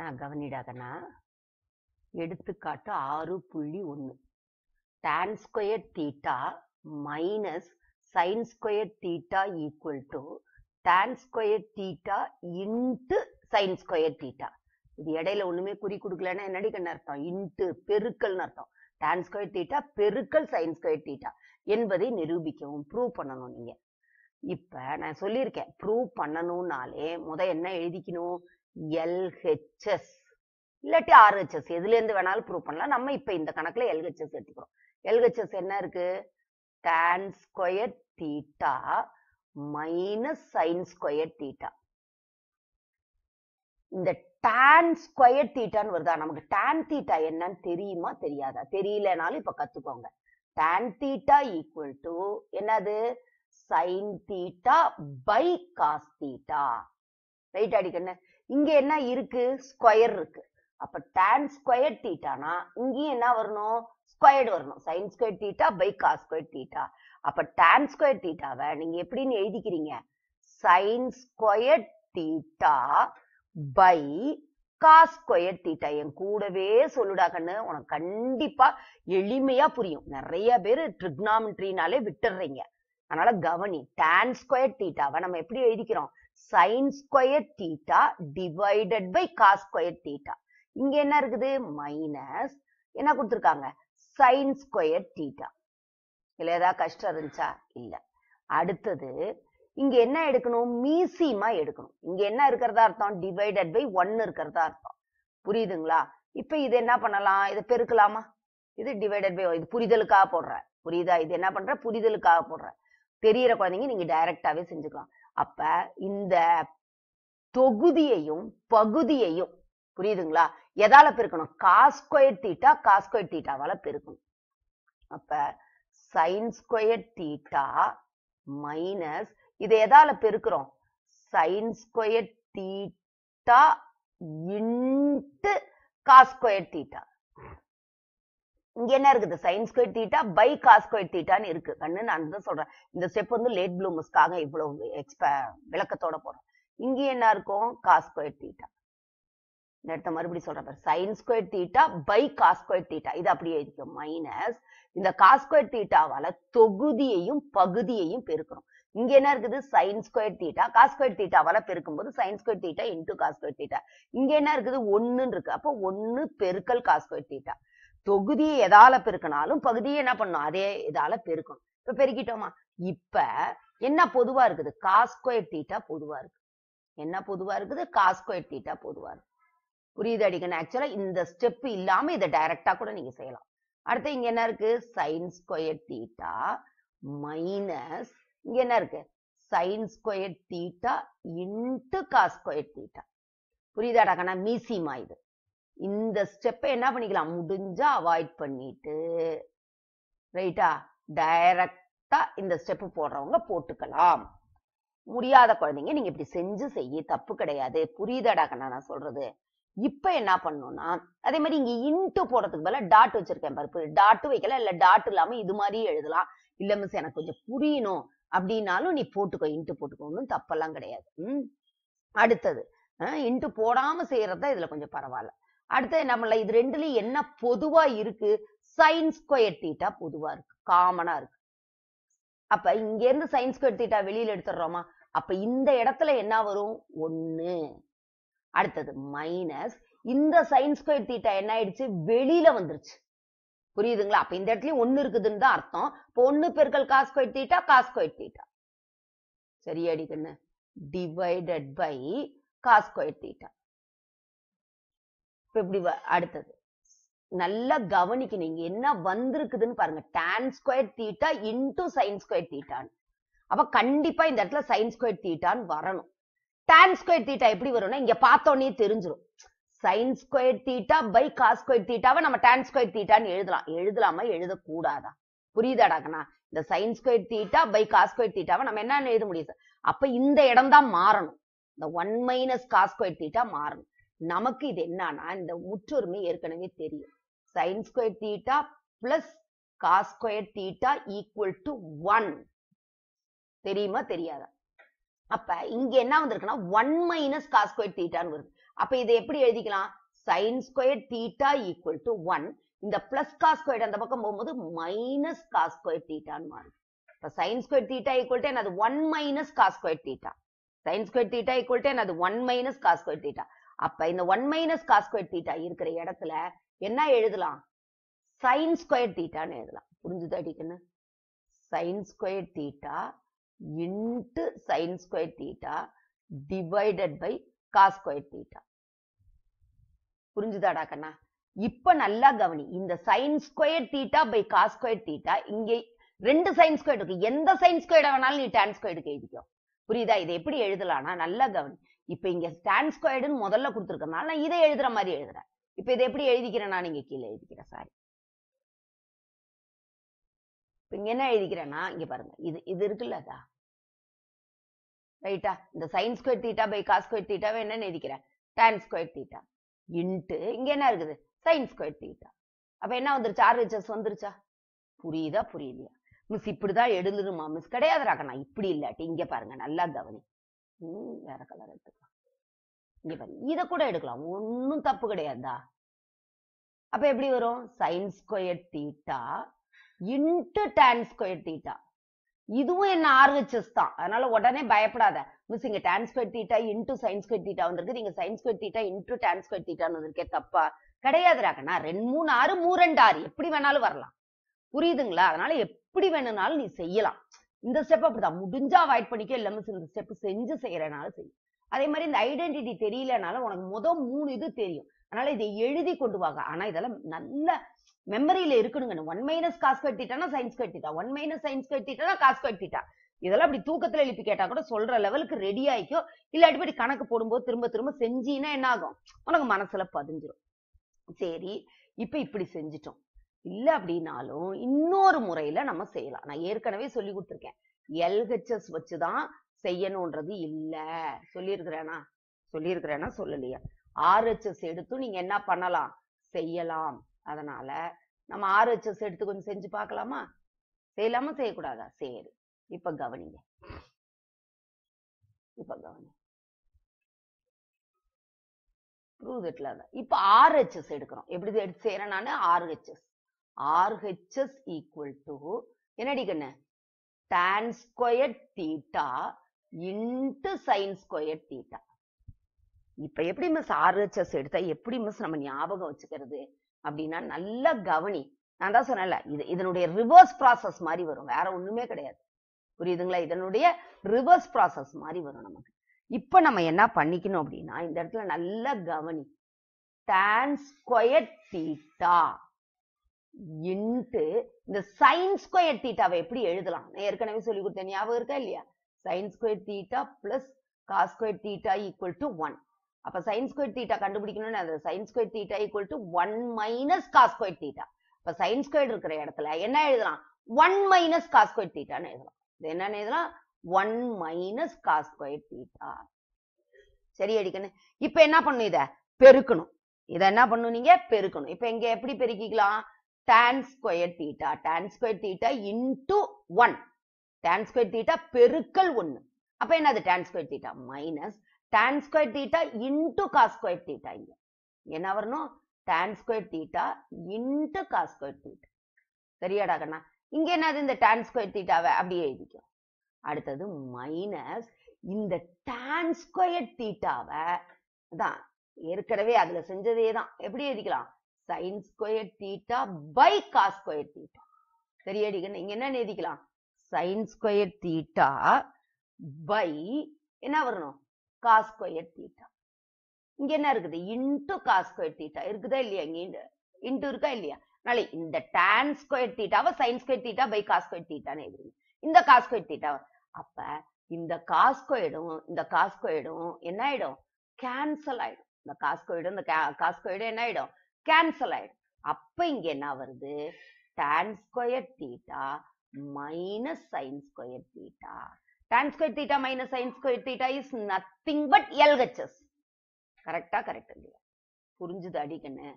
நான் கவனிடாதனா எடுத்துக்காட்டு ஆறு புள்ளி ஒன்று tan square theta minus sine square theta equal to tan square theta into sine square theta இது இடையில ஒண்ணுமே குறி கொடுக்கலன்னா என்னடிக்கன்னு அர்த்தம் இன்ட்டு பெருக்கல்னு அர்த்தம் டேன் ஸ்கொயர் தீட்டா பெருக்கல் சைன் ஸ்கொயர் தீட்டா என்பதை நிரூபிக்கவும் ப்ரூவ் பண்ணணும் நீங்க இப்ப நான் சொல்லியிருக்கேன் ப்ரூவ் பண்ணணும்னாலே முத என்ன எழுதிக்கணும் எல்ஹெச்எஸ் இல்லாட்டி ஆர்ஹெச்எஸ் இருந்து வேணாலும் ப்ரூவ் பண்ணலாம் நம்ம இப்ப இந்த கணக்குல எல்ஹெச்எஸ் எடுத்துக்கிறோம் எல்ஹெச்எஸ் என்ன இருக்கு tan square theta minus sine square theta இந்த டான் ஸ்கொயர் தீட்டான்னு வருதா நமக்கு டான் தீட்டா என்னன்னு தெரியுமா தெரியாதா தெரியலனாலும் இப்ப கத்துக்கோங்க டான் தீட்டா ஈக்குவல் டு என்னது sine theta by cos theta right அடிக்கண்ணு இங்க என்ன இருக்கு ஸ்கொயர் இருக்கு அப்ப tan ஸ்கொயர் தீட்டானா இங்கேயும் என்ன வரணும் ஸ்கொயர்டு வரணும் sine square theta by cos square theta அப்ப tan ஸ்கொயர் தீட்டாவை நீங்க எப்படின்னு எழுதிக்கிறீங்க sine square theta by cos square theta என் கூடவே சொல்லுடா கண்ணு உனக்கு கண்டிப்பா எளிமையா புரியும் நிறைய பேர் ட்ரிக்னாமெட்ரினாலே விட்டுடுறீங்க அதனால கவனி டான் ஸ்கொயர் தீட்டாவை நம்ம எப்படி எழுதிக்கிறோம் sine square theta divided by cos square theta இங்க என்ன இருக்குது மைனஸ் என்ன கொடுத்துருக்காங்க சைன் ஸ்கொயர் தீட்டா இதுல ஏதாவது கஷ்டம் இருந்துச்சா இல்ல அடுத்தது இங்க என்ன எடுக்கணும் மீசியமா எடுக்கணும் இங்க என்ன இருக்கிறதா அர்த்தம் டிவைடட் பை ஒன்னு இருக்கிறதா அர்த்தம் புரியுதுங்களா இப்ப இது என்ன பண்ணலாம் இதை பெருக்கலாமா இது டிவைடட் பை இது புரிதலுக்காக போடுற புரியுதா இது என்ன பண்ற புரிதலுக்காக போடுற தெரியற குழந்தைங்க நீங்க டைரக்டாவே செஞ்சுக்கலாம் அப்ப இந்த தொகுதியையும் பகுதியையும் புரியுதுங்களா எதால பெருக்கணும் காஸ்கொயர் தீட்டா காஸ்கொயர் தீட்டாவால பெருக்கணும் அப்ப சைன் ஸ்கொயர் தீட்டா மைனஸ் இது எதால பெருக்கிறோம் sine square theta into cos square theta இங்க என்ன இருக்குது sine square theta by cos square தீட்டான்னு இருக்கு கண்ணு நான் தான் சொல்றேன் இந்த ஸ்டெப் வந்து லேட் ப்ளூமஸ்க்காக இவ்வளவு எக்ஸ்ப விளக்கத்தோட போறோம் இங்கே என்ன இருக்கும் காஸ் ஸ்கொயர் தீட்டா இந்த இடத்த மறுபடியும் சொல்றேன் sine square theta by cos square theta இது அப்படியே இருக்கும் மைனஸ் இந்த காஸ் ஸ்கொயர் தீட்டாவால தொகுதியையும் பகுதியையும் பெருக்கிறோம் இங்க என்ன இருக்குது sine square theta cos square தீட்டாவால பெருக்கும் போது sine square theta into cos square theta இங்க என்ன இருக்குது ஒன்னுன்னு இருக்கு அப்போ ஒன்னு பெருக்கல் காஸ் ஸ்கொயர் தீட்டா தொகுதியை எதால பெருக்கினாலும் பகுதியை என்ன பண்ணும் அதே இதால பெருக்கணும் இப்ப பெருக்கிட்டோமா இப்ப என்ன பொதுவா இருக்குது காஸ்கொயர் தீட்டா பொதுவா இருக்கு என்ன பொதுவா இருக்குது காஸ்கொயர் தீட்டா பொதுவா இருக்கு புரியுது அடிக்கணும் ஆக்சுவலா இந்த ஸ்டெப் இல்லாம இதை டைரக்டா கூட நீங்க செய்யலாம் அடுத்து இங்க என்ன இருக்கு சைன் ஸ்கொயர் தீட்டா மைனஸ் இங்க என்ன இருக்கு sine square theta into cos square theta புரியுதாடா கண்ணா மீசிமா இது இந்த ஸ்டெப்பை என்ன பண்ணிக்கலாம் முடிஞ்சா அவாய்ட் பண்ணிட்டு ரைட்டா டைரக்டா இந்த ஸ்டெப் போடுறவங்க போட்டுக்கலாம் முடியாத குழந்தைங்க நீங்க இப்படி செஞ்சு செய்ய தப்பு கிடையாது புரியுதடாக கண்ணா நான் சொல்றது இப்ப என்ன பண்ணணும்னா அதே மாதிரி இங்க இன்ட்டு போடுறதுக்கு பதிலாக டாட் வச்சிருக்கேன் பருப்பு டாட் வைக்கல இல்ல டாட் இல்லாம இது மாதிரி எழுதலாம் இல்ல மிஸ் எனக்கு கொஞ்சம் புரியணும் அப்படின்னாலும் நீ போட்டுக்கோ இன்ட்டு போட்டுக்கோ தப்பெல்லாம் கிடையாது அடுத்தது இன்ட்டு போடாம செய்யறது தான் இதுல கொஞ்சம் பரவாயில்ல அடுத்தது நம்மள இது ரெண்டுலயும் என்ன பொதுவா இருக்கு சைன் ஸ்கொயர் தீட்டா பொதுவா இருக்கு காமனா இருக்கு அப்ப இங்க இருந்து சைன் ஸ்கொயர் தீட்டா வெளியில எடுத்துடுறோமா அப்ப இந்த இடத்துல என்ன வரும் ஒன்னு அடுத்தது மைனஸ் இந்த சைன் ஸ்கொயர் தீட்டா என்ன ஆயிடுச்சு வெளியில வந்துருச்சு புரியுதுங்களா அப்ப இந்த இடத்துலயும் ஒன்னு இருக்குதுன்னு தான் அர்த்தம் இப்போ ஒன்னு பெருக்கல் cos square theta cos square theta சரியாடி கண்ணு divided by cos square theta இப்படி அடுத்தது நல்லா கவனிக்கணும் இங்க என்ன வந்திருக்குதுன்னு பாருங்க tan square theta into sine square தீட்டான்னு அப்ப கண்டிப்பா இந்த இடத்துல சைன் ஸ்கொயர் தீட்டான்னு வரணும் டேன் ஸ்கொயர் தீட்டா எப்படி வரும்னா இங்க பார்த்தோன்னே தெரிஞ்சிடும் sine square theta by cos square தீட்டாவை நம்ம டேன் ஸ்கொயர் தீட்டான்னு எழுதலாம் எழுதலாமா எழுதக்கூடாதா புரியுதாடாக்கண்ணா இந்த sine square theta by cos square தீட்டாவை நம்ம என்ன எழுத முடியும் அப்ப இந்த இடம் தான் மாறணும் இந்த one minus cos square theta மாறணும் நமக்கு இது என்னன்னா இந்த முற்றொருமை ஏற்கனவே தெரியும் sine square theta plus cos square theta equal to one தெரியுமா தெரியாதா அப்ப இங்க என்ன வந்திருக்குன்னா ஒன் மைனஸ் காஸ் ஸ்கொயர் தீட்டான்னு வருது அப்ப இதை எப்படி எழுதிக்கலாம் sine square theta equal to one இந்த பிளஸ் காஸ் ஸ்கொயர் அந்த பக்கம் போகும்போது மைனஸ் காஸ் ஸ்கொயர் தீட்டான்னு மாறும் இப்ப sine square theta equal to என்னது one minus cos square theta sine square theta equal to என்னது one minus cos square theta அப்ப இந்த one minus cos square theta இருக்கிற இடத்துல என்ன எழுதலாம் சைன் ஸ்கொயர் தீட்டான்னு எழுதலாம் புரிஞ்சுது அடிக்குன்னு sine square theta into sine square theta divided by cos square theta புரிஞ்சுதாடா கண்ணா இப்ப நல்லா கவனி இந்த sine square theta by cos square theta இங்கே ரெண்டு சைன் ஸ்கொயர் இருக்கு எந்த சைன் ஸ்கொயர் வேணாலும் நீ டான் ஸ்கொயர்டுக்கு எழுதிக்கோ புரியுதா இதை எப்படி எழுதலாம்னா நல்லா கவனி இப்ப இங்க ஸ்டாண்ட் ஸ்கொயர்டுன்னு முதல்ல கொடுத்துருக்கனால நான் இதை எழுதுற மாதிரி எழுதுறேன் இப்ப இதை எப்படி எழுதிக்கிறேன் நான் இங்க கீழே எழுதிக்கிறேன் சாரி இப்ப இங்க என்ன எழுதிக்கிறேன்னா இங்க பாருங்க இது இது இருக்குல்ல அதா ரைட்டா இந்த sine square theta by cos square என்ன என்னன்னு எழுதிக்கிறேன் டேன் ஸ்கொயர் தீட்டா இன்ட்டு இங்க என்ன இருக்குது சைன் ஸ்கொயர் தீட்டா அப்ப என்ன வந்துருச்சு ஆர்ஹெச்எஸ் வந்துருச்சா புரியுதா புரியலையா மிஸ் இப்படிதான் எழுதுருமா மிஸ் கிடையாது ராக்கண்ணா இப்படி இல்லாட்டி இங்க பாருங்க நல்லா கவனி நீ வேற கலர் எடுத்துக்கலாம் இங்க பாரு இதை கூட எடுக்கலாம் ஒன்றும் தப்பு கிடையாதா அப்ப எப்படி வரும் sine square theta into tan square theta இதுவும் என்ன ஆர்ஹெச்எஸ் தான் அதனால உடனே பயப்படாத மிஸ் இங்க tan square theta into sine square theta வந்திருக்கு நீங்க sine square theta into tan square தீட்டான்னு வந்திருக்கே தப்பா கிடையாது ராகனா ரெண்டு மூணு ஆறு ரெண்டு ஆறு எப்படி வேணாலும் வரலாம் புரியுதுங்களா அதனால எப்படி வேணும்னாலும் நீ செய்யலாம் இந்த ஸ்டெப் அப்படிதான் முடிஞ்சா அவாய்ட் பண்ணிக்க மிஸ் இந்த ஸ்டெப் செஞ்சு செய்யறனால செய்யும் அதே மாதிரி இந்த ஐடென்டிட்டி தெரியலனால உனக்கு முதல் மூணு இது தெரியும் அதனால இதை எழுதி கொண்டு வாங்க ஆனா இதெல்லாம் நல்ல மெமரியில இருக்கணுங்க ஒன் மைனஸ் காசு கட்டிட்டானா சயின்ஸ் கட்டிட்டா ஒன் மைனஸ் சயின்ஸ் கட்டிட்டா காசு கட்டிட்டா இதெல்லாம் அப்படி தூக்கத்துல எழுப்பி கேட்டா கூட சொல்ற லெவலுக்கு ரெடி ஆயிக்கும் இல்ல அடிப்படி கணக்கு போடும்போது திரும்ப திரும்ப செஞ்சீன்னா என்ன ஆகும் உனக்கு மனசுல பதிஞ்சிரும் சரி இப்ப இப்படி செஞ்சிட்டோம் இல்லை அப்படின்னாலும் இன்னொரு முறையில நம்ம செய்யலாம் நான் ஏற்கனவே சொல்லி கொடுத்துருக்கேன் எல்ஹெச்எஸ் வச்சுதான் செய்யணும்ன்றது இல்லை சொல்லியிருக்கிறேனா சொல்லியிருக்கிறேனா சொல்லலையா ஆர்ஹெச்எஸ் எடுத்து நீங்க என்ன பண்ணலாம் செய்யலாம் அதனால நம்ம ஆர்ஹெச்எஸ் எடுத்து கொஞ்சம் செஞ்சு பார்க்கலாமா செய்யலாமா செய்யக்கூடாதா சரி இப்ப கவனிங்க இப்ப கவனிங்க ப்ரூவ் இப்ப ஆர்ஹெச்எஸ் எடுக்கிறோம் எப்படி எடுத்து செய்யறேன் நானு ஆர்ஹெச்எஸ் ஆர்ஹெச்எஸ் ஈக்குவல் டு என்னடி கண்ணு tan square theta into sine square theta இப்ப எப்படி மிஸ் ஆர்ஹெச்எஸ் எடுத்தா எப்படி மிஸ் நம்ம ஞாபகம் வச்சுக்கிறது அப்படின்னா நல்லா கவனி நான் தான் சொன்னேன்ல இது இதனுடைய ரிவர்ஸ் ப்ராசஸ் மாதிரி வரும் வேற ஒண்ணுமே கிடையாது புரியுதுங்களா இதனுடைய ரிவர்ஸ் ப்ராசஸ் மாதிரி வரும் நமக்கு இப்ப நம்ம என்ன பண்ணிக்கணும் அப்படின்னா இந்த இடத்துல நல்லா கவனி tan ஸ்கொயர் தீட்டா இன்ட்டு இந்த சைன் ஸ்கொயர் தீட்டாவை எப்படி எழுதலாம் ஏற்கனவே சொல்லி கொடுத்தேன் ஞாபகம் இருக்கா இல்லையா sine square theta plus cos square theta equal to one அப்ப சைன் ஸ்கொயர் தீட்டா கண்டுபிடிக்கணும்னு அந்த sine square theta equal to one minus cos square theta அப்ப சைன் ஸ்கொயர் இருக்கிற இடத்துல என்ன எழுதலாம் ஒன் மைனஸ் காஸ் ஸ்கொயர் தீட்டான்னு எழுதலாம் இது என்னன்னு எழுதலாம் one minus cos square theta சரி அடிக்கணும் இப்ப என்ன பண்ணும் இத பெருக்கணும் இதை என்ன பண்ணும் நீங்க பெருக்கணும் இப்ப இங்க எப்படி பெருக்கிக்கலாம் tan square theta tan square theta into one tan square theta பெருக்கல் ஒன்று அப்போ என்னது tan square theta minus tan square theta into cos square theta இங்க என்ன வரணும் tan square theta into cos square theta சரியாடா கண்ணா இங்க என்னது இந்த tan ஸ்கொயர் தீட்டாவை அப்படியே எழுதிக்கும் அடுத்தது மைனஸ் இந்த tan ஸ்கொயர் தீட்டாவை தான் ஏற்கனவே அதுல செஞ்சதே தான் எப்படி எழுதிக்கலாம் sine square theta by cos square theta சரியாடிங்க நீங்க என்ன எழுதிக்கலாம் சைன் ஸ்கொயர் தீட்டா பை என்ன வரணும் காஸ் ஸ்கொயர் தீட்டா இங்க என்ன இருக்குது இன்டு காஸ் ஸ்கொயர் தீட்டா இருக்குதா இல்லையா இங்க இன்டு இருக்கா இல்லையா அதனால இந்த டான் ஸ்கொயர் தீட்டாவை sine square theta by cos square தீட்டான்னு எழுதுங்க இந்த காஸ் ஸ்கொயர் தீட்டா அப்ப இந்த காஸ் ஸ்கொயடும் இந்த காஸ் ஸ்கொயடும் என்ன ஆயிடும் கேன்சல் ஆயிடும் இந்த காஸ் ஸ்கொயடும் இந்த காஸ் ஸ்கொயடும் என்ன ஆயிடும் கேன்சல் ஆயிடும் அப்ப இங்க என்ன வருது tan square theta minus sine square theta tan square theta minus sine square theta is nothing but LHS கரெக்டா கரெக்ட் இல்லையா புரிஞ்சுது அடிக்கண்ணு